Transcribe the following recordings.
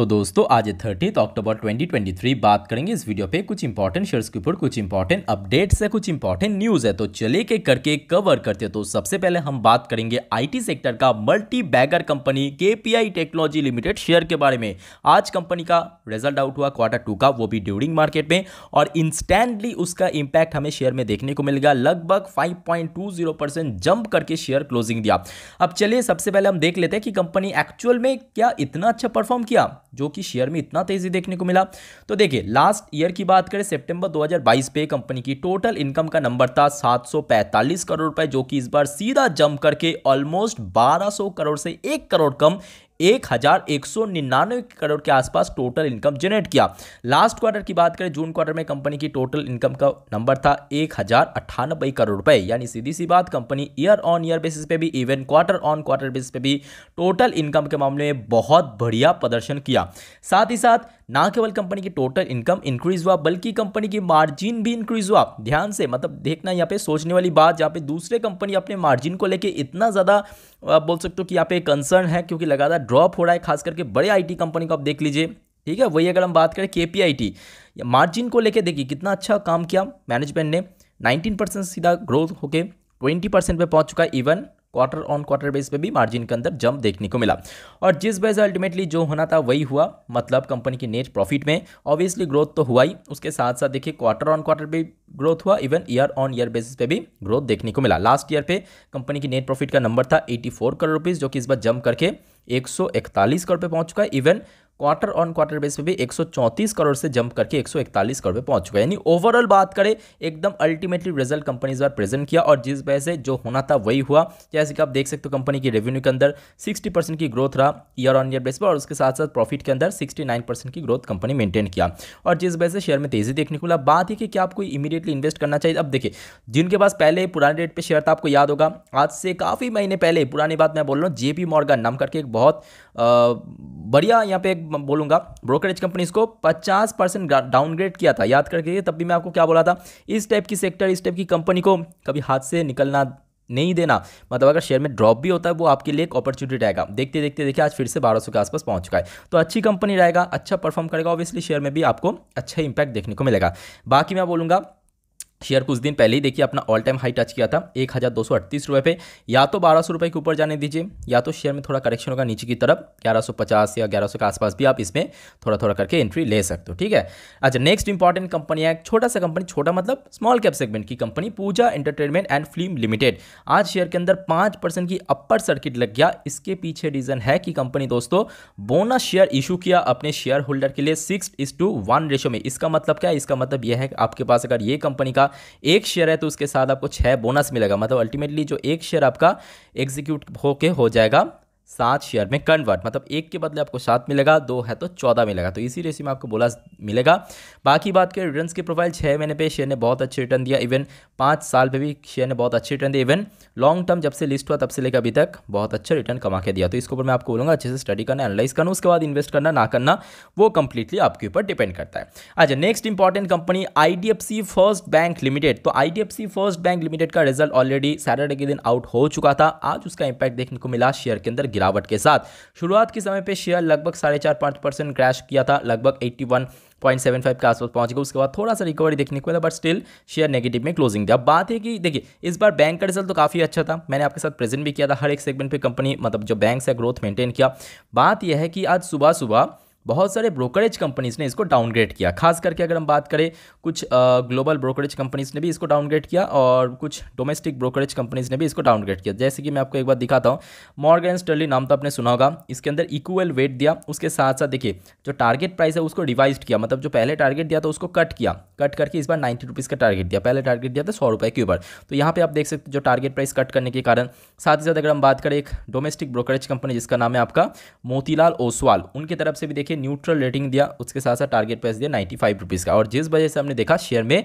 तो दोस्तों आज थर्टीथ अक्टूबर 2023 बात करेंगे इस वीडियो पे कुछ इंपॉर्टेंट शेयर्स के ऊपर कुछ इंपॉर्टेंट अपडेट्स है कुछ इंपॉर्टेंट न्यूज है तो चले के करके कवर करते तो सबसे पहले हम बात करेंगे आईटी सेक्टर का multi bagger company KPI Technology Limited share के बारे में आज कंपनी का रिजल्ट आउट हुआ क्वार्टर टू का वो भी ड्यूरिंग मार्केट में और इंस्टेंटली उसका इंपैक्ट हमें शेयर में देखने को मिलेगा लगभग फाइव जंप करके शेयर क्लोजिंग दिया अब चलिए सबसे पहले हम देख लेते हैं कि कंपनी एक्चुअल में क्या इतना अच्छा परफॉर्म किया जो कि शेयर में इतना तेज़ी देखने को मिला तो देखिए लास्ट ईयर की बात करें सितंबर 2022 पे कंपनी की टोटल इनकम का नंबर था 745 करोड़ रुपए जो कि इस बार सीधा जम करके ऑलमोस्ट 1200 करोड़ से एक करोड़ कम एक हज़ार एक सौ निन्यानवे करोड़ के आसपास टोटल इनकम जनरेट किया लास्ट क्वार्टर की बात करें जून क्वार्टर में कंपनी की टोटल इनकम का नंबर था एक हज़ार अट्ठानबे करोड़ रुपए यानी सीधी सी बात company year on year basis पे भी even quarter on quarter basis पे भी टोटल इनकम के मामले में बहुत बढ़िया प्रदर्शन किया साथ ही साथ ना केवल कंपनी की टोटल इनकम इंक्रीज हुआ बल्कि कंपनी की मार्जिन भी इंक्रीज हुआ ध्यान से मतलब देखना यहाँ पे सोचने वाली बात जहाँ पे दूसरे कंपनी अपने मार्जिन को लेके इतना ज़्यादा बोल सकते हो कि यहाँ पे कंसर्न है क्योंकि लगातार ड्रॉप हो रहा है खास करके बड़े आई कंपनी को आप देख लीजिए ठीक है वही अगर हम बात करें के मार्जिन को लेकर देखिए कितना अच्छा काम किया मैनेजमेंट ने नाइनटीन परसेंट सीधा ग्रोथ होके ट्वेंटी परसेंट पर पहुंच चुका है even quarter on quarter base पे भी मार्जिन के अंदर जंप देखने को मिला और जिस वजह से अल्टीमेटली जो होना था वही हुआ मतलब कंपनी की नेट प्रॉफिट में ऑब्वियसली ग्रोथ तो हुआ ही उसके साथ साथ देखिए क्वार्टर ऑन क्वार्टर भी ग्रोथ हुआ even year on year basis पे भी ग्रोथ देखने को मिला लास्ट ईयर पे कंपनी की नेट प्रॉफिट का नंबर था 84 करोड़ रुपीज़ जो कि इस बार जंप करके 141 करोड़ पे पहुंच चुका है even quarter on quarter base पे भी 134 करोड़ से जंप करके 141 करोड़ पे पहुंच चुका है यानी ओवरऑल बात करें एकदम अल्टीमेटली रिजल्ट कंपनी इस बार प्रेजेंट किया और जिस वजह से जो होना था वही हुआ जैसे कि आप देख सकते हो कंपनी की रेवेन्यू के अंदर 60 परसेंट की ग्रोथ रहा ईयर ऑन ईयर बेस पर और उसके साथ साथ प्रॉफिट के अंदर सिक्सटी परसेंट की ग्रोथ कंपनी मेंटेन किया और जिस वजह से शेयर में तेजी देखने को मिला बात ही कि क्या आपको इमीडिएटली इन्वेस्ट करना चाहिए अब देखिए जिनके पास पहले पुराने डेट पर शेयर था आपको याद होगा आज से काफ़ी महीने पहले पुरानी बात मैं बोल रहा हूँ जेपी मॉर्गन नाम करके एक बहुत बढ़िया यहाँ पे एक बोलूँगा ब्रोकरेज कंपनीज को 50 परसेंट डाउनग्रेड किया था याद करके तब भी मैं आपको क्या बोला था इस टाइप की सेक्टर इस टाइप की कंपनी को कभी हाथ से निकलना नहीं देना मतलब अगर शेयर में ड्रॉप भी होता है वो आपके लिए एक अपॉर्चुनिटी रहेगा देखते देखते देखिए आज फिर से 1200 के आसपास पहुंच चुका है तो अच्छी कंपनी रहेगा अच्छा परफॉर्म करेगा ऑब्वियसली शेयर में भी आपको अच्छा इंपैक्ट देखने को मिलेगा बाकी मैं बोलूँगा शेयर कुछ दिन पहले ही देखिए अपना ऑल टाइम हाई टच किया था एक हज़ार दो सौ अड़तीस रुपये पे या तो बारह सौ रुपये के ऊपर जाने दीजिए या तो शेयर में थोड़ा करेक्शन होगा नीचे की तरफ ग्यारह सौ पचास या ग्यारह सौ के आसपास भी आप इसमें थोड़ा थोड़ा करके एंट्री ले सकते हो ठीक है अच्छा नेक्स्ट इंपॉर्टेंट कंपनी है एक छोटा सा कंपनी छोटा मतलब स्मॉल कैप सेगमेंट की company Pooja Entertainment and Film Limited आज शेयर के अंदर पाँच परसेंट की अपर सर्किट लग गया इसके पीछे रीज़न है कि कंपनी दोस्तों बोनस शेयर इशू किया अपने शेयर होल्डर के लिए six is to one ratio में इसका मतलब क्या है इसका मतलब यह है कि आपके पास अगर ये कंपनी का एक शेयर है तो उसके साथ आपको छः बोनस मिलेगा मतलब अल्टीमेटली जो एक शेयर आपका एग्जीक्यूट होके हो जाएगा सात शेयर में कन्वर्ट मतलब एक के बदले आपको सात मिलेगा दो है तो चौदह मिलेगा तो इसी रेसी में आपको बोला मिलेगा बाकी बात करें रिटर्न के प्रोफाइल छः महीने पे शेयर ने बहुत अच्छे रिटर्न दिया इवन पाँच साल पे भी शेयर ने बहुत अच्छे रिटर्न दिया इवन लॉन्ग टर्म जब से लिस्ट हुआ तब से लेकर अभी तक बहुत अच्छा रिटर्न कमा के दिया तो इसके ऊपर मैं आपको बोलूँगा अच्छे से स्टडी करना एनालाइज करना उसके बाद इन्वेस्ट करना ना करना वो कंप्लीटली आपके ऊपर डिपेंड करता है अच्छा next important company I First Bank Limited तो आई फर्स्ट बैंक लिमिटेड का रिजल्ट ऑलरेडी सैटरडे के दिन आउट हो चुका था आज उसका इंपैक्ट देखने को मिला शेयर के अंदर गिरावट के साथ शुरुआत के समय पे शेयर लगभग साढ़े चार पाँच परसेंट क्रैश किया था लगभग eighty one point seven five के आसपास पहुंच गया उसके बाद थोड़ा सा रिकवरी देखने को मिला बट स्टिल शेयर नेगेटिव में क्लोजिंग दिया बात है कि देखिए इस बार बैंक का रिजल्ट तो काफ़ी अच्छा था मैंने आपके साथ प्रेजेंट भी किया था हर एक सेगमेंट पर कंपनी मतलब जो बैंक से ग्रोथ मेंटेन किया बात यह है कि आज सुबह सुबह बहुत सारे ब्रोकरेज कंपनीज ने इसको डाउनग्रेड किया खास करके अगर हम बात करें कुछ ग्लोबल ब्रोकरेज कंपनीज ने भी इसको डाउनग्रेड किया और कुछ डोमेस्टिक ब्रोकरेज कंपनीज ने भी इसको डाउनग्रेड किया जैसे कि मैं आपको एक बार दिखाता हूँ मॉर्गन स्टर्ली नाम तो आपने सुना होगा इसके अंदर इक्वल वेट दिया उसके साथ साथ देखिए जो टारगेट प्राइस है उसको रिवाइज किया मतलब जो पहले टारगेट दिया था उसको कट किया कट करके इस बार नाइन्टी रुपीज़ का टारगेट दिया पहले टारगेट दिया था सौ रुपये के ऊपर तो यहाँ पर आप देख सकते जो टारगेट प्राइस कट करने के कारण साथ ही साथ अगर हम बात करें एक डोमेस्टिक ब्रोकरेज कंपनी जिसका नाम है आपका मोतीलाल ओसवाल उनकी तरफ से भी देखिए देखिए न्यूट्रल रेटिंग दिया उसके साथ साथ टारगेट प्राइस दिया नाइन्टी फाइव रुपीज़ का और जिस वजह से हमने देखा शेयर में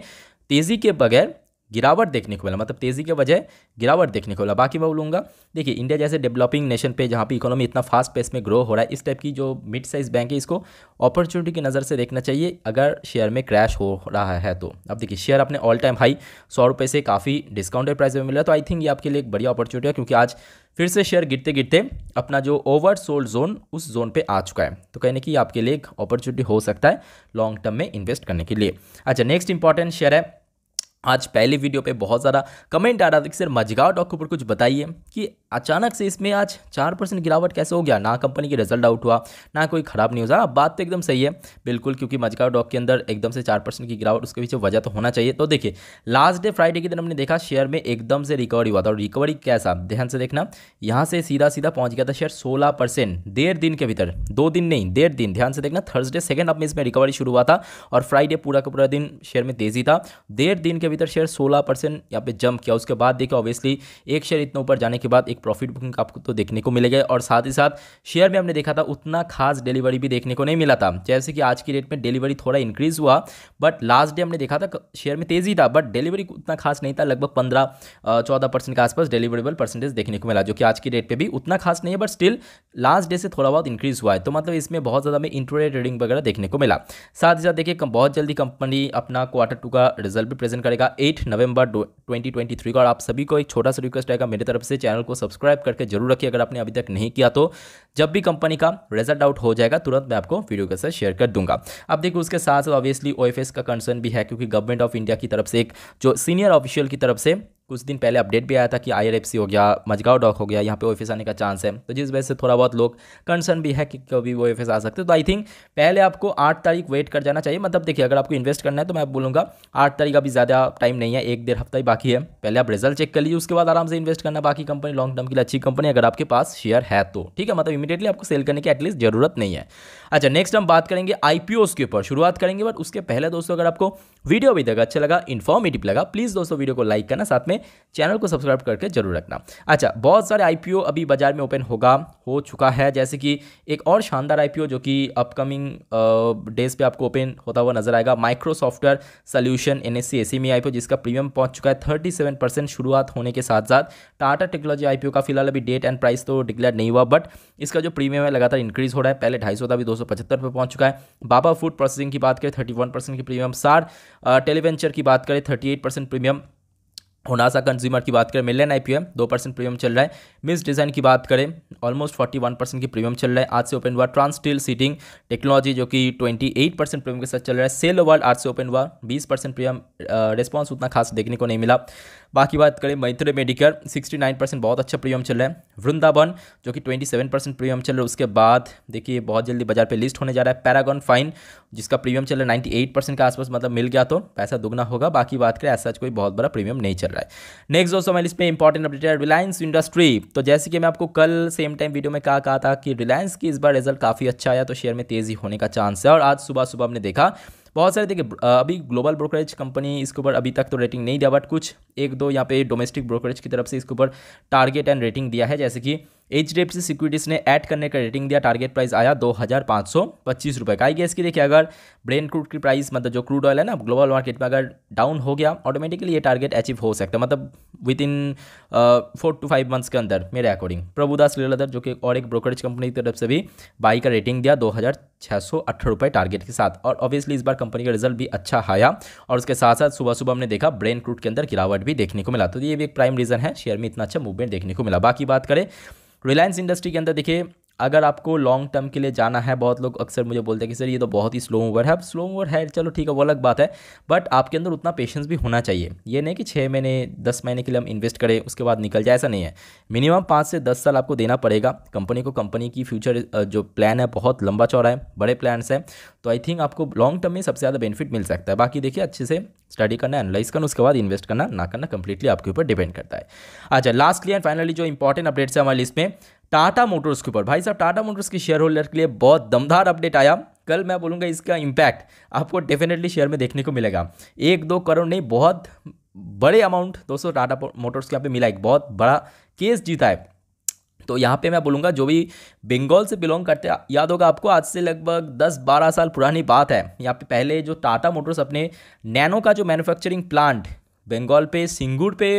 तेज़ी के बगैर गिरावट देखने को मिला मतलब तेज़ी के वजह गिरावट देखने को मिला बाकी मैं बोलूँगा देखिए इंडिया जैसे डेवलपिंग नेशन पे जहाँ पे इकोनॉमी इतना फास्ट पेस में ग्रो हो रहा है इस टाइप की जो मिड साइज़ बैंक है इसको अपॉर्चुनिटी की नज़र से देखना चाहिए अगर शेयर में क्रैश हो रहा है तो अब देखिए शेयर अपने ऑल टाइम हाई सौ रुपये से काफ़ी डिस्काउंटेड प्राइस में मिल रहा तो आई थिंक ये आपके लिए एक बढ़िया अपॉर्चुनिटी है क्योंकि आज फिर से शेयर गिरते गिरते अपना जो ओवर सोल्ड जोन उस जोन पे आ चुका है तो कहने की आपके लिए एक अपॉर्चुनिटी हो सकता है लॉन्ग टर्म में इन्वेस्ट करने के लिए अच्छा नेक्स्ट इंपॉर्टेंट शेयर है आज पहले वीडियो पे बहुत ज़्यादा कमेंट आ रहा था कि सर मझगाव डॉक के ऊपर कुछ बताइए कि अचानक से इसमें आज चार परसेंट गिरावट कैसे हो गया ना कंपनी के रिजल्ट आउट हुआ ना कोई ख़राब न्यूज़ आ बात तो एकदम सही है बिल्कुल क्योंकि मझगाव डॉक के अंदर एकदम से चार परसेंट की गिरावट उसके पीछे वजह तो होना चाहिए तो देखिए लास्ट डे फ्राइडे के दिन हमने देखा शेयर में एकदम से रिकवरी हुआ था और रिकवरी कैसा ध्यान से देखना यहाँ से सीधा सीधा पहुँच गया था शेयर सोलह परसेंट डेढ़ दिन के भीतर दो दिन नहीं डेढ़ दिन ध्यान से देखना थर्सडे सेकेंड हाफ में इसमें रिकवरी शुरू हुआ था और फ्राइडे पूरा का पूरा दिन शेयर में तेज़ी था डेढ़ दिन के अभी तक शेयर सोलह परसेंट यहाँ पे जंप किया उसके बाद देखिए ऑब्वियसली एक शेयर इतना ऊपर जाने के बाद एक प्रॉफिट बुकिंग आपको तो देखने को मिलेगा और साथ ही साथ शेयर में हमने देखा था उतना खास डिलीवरी भी देखने को नहीं मिला था जैसे कि आज की डेट में डिलीवरी थोड़ा इंक्रीज हुआ बट लास्ट डे हमने देखा था शेयर में तेज़ी था बट डिलीवरी उतना खास नहीं था लगभग पंद्रह चौदह परसेंट के आसपास डिलीवरीबल परसेंटेज देखने को मिला जो कि आज की डेट पर भी उतना खास नहीं है बट स्टिल लास्ट डे से थोड़ा बहुत इंक्रीज हुआ है तो मतलब इसमें बहुत ज़्यादा हमें इंट्रोडे ट्रेडिंग वगैरह देखने को मिला साथ ही साथ देखिए बहुत जल्दी कंपनी अपना क्वार्टर टू का रिजल्ट भी प्रेजेंट करेगा रहेगा 8 नवंबर 2023 को और आप सभी को एक छोटा सा रिक्वेस्ट रहेगा मेरी तरफ से चैनल को सब्सक्राइब करके जरूर रखिए अगर आपने अभी तक नहीं किया तो जब भी कंपनी का रिजल्ट आउट हो जाएगा तुरंत मैं आपको वीडियो के साथ शेयर कर दूंगा अब देखिए उसके साथ साथ ऑब्वियसली ओ का कंसर्न भी है क्योंकि गवर्नमेंट ऑफ इंडिया की तरफ से एक जो सीनियर ऑफिशियल की तरफ से कुछ दिन पहले अपडेट भी आया था कि आई हो गया मजगाव डॉक हो गया यहाँ पे ऑफिस आने का चांस है तो जिस वजह से थोड़ा बहुत लोग कंसर्न भी है कि कभी वो ऑफिस आ सकते हैं तो आई थिंक पहले आपको आठ तारीख वेट कर जाना चाहिए मतलब देखिए अगर आपको इन्वेस्ट करना है तो मैं बोलूँगा आठ तारीख अभी ज़्यादा टाइम नहीं है एक डेढ़ हफ्ता ही बाकी है पहले आप रिजल्ट चेक कर लीजिए उसके बाद आराम से इन्वेस्ट करना बाकी कंपनी लॉन्ग टर्म के लिए अच्छी कंपनी अगर आपके पास शेयर है तो ठीक है मतलब इमीडिएटली आपको सेल करने की एटलीस्ट जरूरत नहीं है अच्छा नेक्स्ट हम बात करेंगे आई के ऊपर शुरुआत करेंगे बट उसके पहले दोस्तों अगर आपको वीडियो अभी तक अच्छा लगा इन्फॉर्मेटिव लगा प्लीज़ दोस्तों वीडियो को लाइक करना साथ में में चैनल को सब्सक्राइब करके जरूर रखना अच्छा बहुत सारे आईपीओ अभी बाजार में ओपन होगा हो चुका है जैसे कि एक और शानदार आईपीओ जो कि अपकमिंग डेज पे आपको ओपन होता हुआ नजर आएगा micro software Software Solution N S C में आईपीओ जिसका प्रीमियम पहुंच चुका है थर्टी सेवन परसेंट शुरुआत होने के साथ साथ टाटा टेक्नोलॉजी आईपीओ का फिलहाल अभी डेट एंड प्राइस तो डिक्लेयर नहीं हुआ बट इसका जो प्रीमियम है लगातार इंक्रीज हो रहा है पहले ढाई सौ था अभी दो सौ पचहत्तर पर पहुंच चुका है बाबा फूड प्रोसेसिंग की बात करें थर्टी वन परसेंट की प्रीमियम सार टेलीवेंचर की बात करें thirty eight percent premium Honasa Consumer की बात करें मिलियन आई एम दो परसेंट प्रीमियम चल रहा है मिस डिज़ाइन की बात करें ऑलमोस्ट फोर्टी वन परसेंट की प्रीमियम चल रहा है आज से ओपन हुआ स्टील सीटिंग टेक्नोलॉजी जो कि ट्वेंटी एट परसेंट प्रीमियम के साथ चल रहा है सेल ओवर आज से ओपन हुआ बीस परसेंट प्रीमियम रिस्पॉन्स उतना खास देखने को नहीं मिला बाकी बात करें मैत्रे सिक्सटी 69 परसेंट बहुत अच्छा प्रीमियम चल रहा है वृंदावन जो कि 27 परसेंट प्रीमियम चल रहा है उसके बाद देखिए बहुत जल्दी बाजार पे लिस्ट होने जा रहा है पैरागॉन फाइन जिसका प्रीमियम चल रहा है 98 परसेंट के आसपास मतलब मिल गया तो पैसा दुगना होगा बाकी बात करें ऐसा कोई बहुत बड़ा प्रीमियम नहीं चल रहा है नेक्स्ट दोस्तों हमारे इसमें इंपॉर्टेंट अपडेट है रिलायंस इंडस्ट्री तो जैसे कि मैं आपको कल सेम टाइम वीडियो में कहा कहा था कि रिलायंस की इस बार रिजल्ट काफ़ी अच्छा आया तो शेयर में तेज़ी होने का चांस है और आज सुबह सुबह हमने देखा बहुत सारे देखिए अभी ग्लोबल ब्रोकरेज कंपनी इसके ऊपर अभी तक तो रेटिंग नहीं दिया बट कुछ एक दो यहाँ पे डोमेस्टिक ब्रोकरेज की तरफ से इसके ऊपर टारगेट एंड रेटिंग दिया है जैसे कि H D F C Securities ने ऐड करने का रेटिंग दिया टारगेट प्राइस आया दो हज़ार पाँच सौ पच्चीस रुपये का आई गेस की देखिए अगर ब्रेन क्रूड की प्राइस मतलब जो क्रूड ऑयल है ना ग्लोबल मार्केट में अगर डाउन हो गया ऑटोमेटिकली ये टारगेट अचीव हो सकता है मतलब within four to five months के अंदर मेरे अकॉर्डिंग प्रभुदास लीलाधर जो कि और एक ब्रोकरेज कंपनी की तरफ से भी बाई का रेटिंग दिया दो हज़ार छः सौ अठारह रुपये टारगेट के साथ और ऑब्वियसली इस बार कंपनी का रिजल्ट भी अच्छा आया और उसके साथ साथ सुबह सुबह हमने देखा ब्रेन क्रूड के अंदर गिरावट भी देखने को मिला तो ये भी एक प्राइम रीज़न है शेयर में इतना अच्छा मूवमेंट देखने को मिला बाकी बात करें रिलायंस इंडस्ट्री के अंदर देखिए अगर आपको लॉन्ग टर्म के लिए जाना है बहुत लोग अक्सर मुझे बोलते हैं कि सर ये तो बहुत ही स्लो मूवर है अब स्लो मूवर है चलो ठीक है वो अलग बात है बट आपके अंदर उतना पेशेंस भी होना चाहिए ये नहीं कि छः महीने दस महीने के लिए हम इन्वेस्ट करें उसके बाद निकल जाए ऐसा नहीं है मिनिमम पाँच से दस साल आपको देना पड़ेगा कंपनी को कंपनी की फ्यूचर जो प्लान है बहुत लंबा चौड़ा है बड़े प्लान्स हैं तो आई थिंक आपको लॉन्ग टर्म में सबसे ज़्यादा बेनिफिट मिल सकता है बाकी देखिए अच्छे से स्टडी करना एनालाइज करना उसके बाद इन्वेस्ट करना ना करना कंप्लीटली आपके ऊपर डिपेंड करता है अच्छा लास्टली एंड फाइनली जो इंपॉर्टेंट अपडेट्स है हमारी लिस्ट में टाटा मोटर्स के ऊपर भाई साहब टाटा मोटर्स के शेयर होल्डर के लिए बहुत दमदार अपडेट आया कल मैं बोलूँगा इसका इम्पैक्ट आपको डेफिनेटली शेयर में देखने को मिलेगा एक दो करोड़ नहीं बहुत बड़े अमाउंट दोस्तों टाटा मोटर्स के यहाँ पे मिला एक बहुत बड़ा केस जीता है तो यहाँ पे मैं बोलूँगा जो भी बंगाल से बिलोंग करते याद होगा आपको आज से लगभग 10-12 साल पुरानी बात है यहाँ पे पहले जो टाटा मोटर्स अपने नैनो का जो मैन्युफैक्चरिंग प्लांट बंगाल पे सिंगूर पे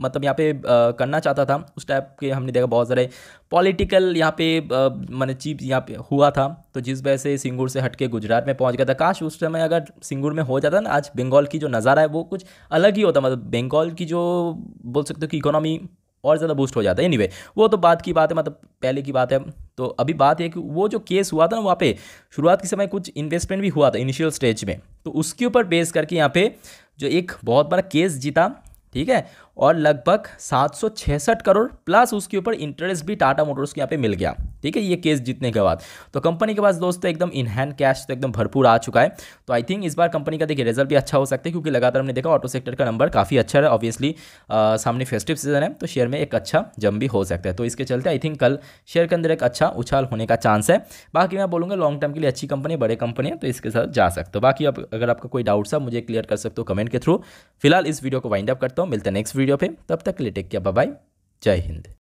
मतलब यहाँ पे आ, करना चाहता था उस टाइप के हमने देखा बहुत सारे पॉलिटिकल यहाँ पे मैंने चीप यहाँ पे हुआ था तो जिस वजह से सिंगूर से हट के गुजरात में पहुँच गया था काश उस समय अगर सिंगूर में हो जाता ना आज बंगाल की जो नज़ारा है वो कुछ अलग ही होता मतलब बंगाल की जो बोल सकते हो कि इकोनॉमी और ज़्यादा बूस्ट हो जाता है एनी anyway, वो तो बात की बात है मतलब पहले की बात है तो अभी बात है कि वो जो केस हुआ था ना वहाँ पे शुरुआत के समय कुछ इन्वेस्टमेंट भी हुआ था इनिशियल स्टेज में तो उसके ऊपर बेस करके यहाँ पे जो एक बहुत बड़ा केस जीता ठीक है और लगभग 766 करोड़ प्लस उसके ऊपर इंटरेस्ट भी टाटा मोटर्स के यहाँ पे मिल गया ठीक है ये केस जीतने के बाद तो कंपनी के पास दोस्तों तो एकदम इनहैंड कैश तो एकदम भरपूर आ चुका है तो आई थिंक इस बार कंपनी का देखिए रिजल्ट भी अच्छा हो सकता है क्योंकि लगातार हमने देखा ऑटो सेक्टर का नंबर काफ़ी अच्छा है ऑब्वियसली सामने फेस्टिव सीजन है तो शेयर में एक अच्छा जम भी हो सकता है तो इसके चलते आई थिंक कल शेयर के अंदर एक अच्छा उछाल होने का चांस है बाकी मैं बोलूँगा लॉन्ग टर्म के लिए अच्छी कंपनी बड़े कंपनी है तो इसके साथ जा सकते हो बाकी अब अगर आपका कोई डाउट्स है मुझे क्लियर कर सकते हो कमेंट के थ्रू फिलहाल इस वीडियो को वाइंड अप करता हूँ मिलते हैं नेक्स्ट वीडियो वीडियो पे तब तक लिए टेक किया बाय जय हिंद